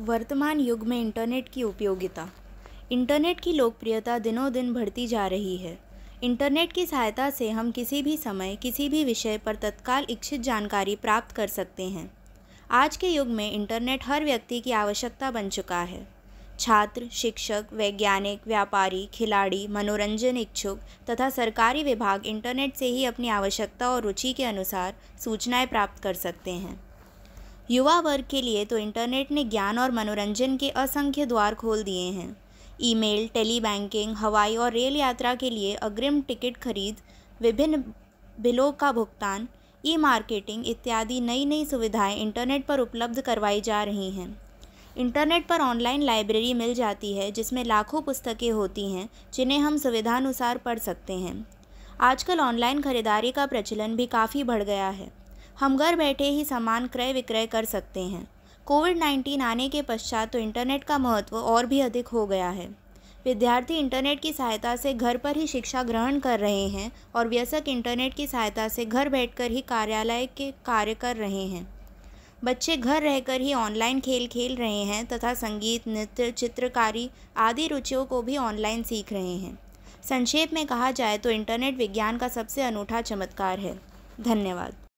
वर्तमान युग में इंटरनेट की उपयोगिता इंटरनेट की लोकप्रियता दिनों दिन बढ़ती जा रही है इंटरनेट की सहायता से हम किसी भी समय किसी भी विषय पर तत्काल इच्छित जानकारी प्राप्त कर सकते हैं आज के युग में इंटरनेट हर व्यक्ति की आवश्यकता बन चुका है छात्र शिक्षक वैज्ञानिक व्यापारी खिलाड़ी मनोरंजन इच्छुक तथा सरकारी विभाग इंटरनेट से ही अपनी आवश्यकता और रुचि के अनुसार सूचनाएं प्राप्त कर सकते हैं युवा वर्ग के लिए तो इंटरनेट ने ज्ञान और मनोरंजन के असंख्य द्वार खोल दिए हैं ईमेल टेली बैंकिंग हवाई और रेल यात्रा के लिए अग्रिम टिकट खरीद विभिन्न बिलों का भुगतान ई मार्केटिंग इत्यादि नई नई सुविधाएं इंटरनेट पर उपलब्ध करवाई जा रही हैं इंटरनेट पर ऑनलाइन लाइब्रेरी मिल जाती है जिसमें लाखों पुस्तकें होती हैं जिन्हें हम सुविधानुसार पढ़ सकते हैं आजकल ऑनलाइन खरीदारी का प्रचलन भी काफ़ी बढ़ गया है हम घर बैठे ही सामान क्रय विक्रय कर सकते हैं कोविड नाइन्टीन आने के पश्चात तो इंटरनेट का महत्व और भी अधिक हो गया है विद्यार्थी इंटरनेट की सहायता से घर पर ही शिक्षा ग्रहण कर रहे हैं और व्यसक इंटरनेट की सहायता से घर बैठकर ही कार्यालय के कार्य कर रहे हैं बच्चे घर रहकर ही ऑनलाइन खेल खेल रहे हैं तथा संगीत नृत्य चित्रकारी आदि रुचियों को भी ऑनलाइन सीख रहे हैं संक्षेप में कहा जाए तो इंटरनेट विज्ञान का सबसे अनूठा चमत्कार है धन्यवाद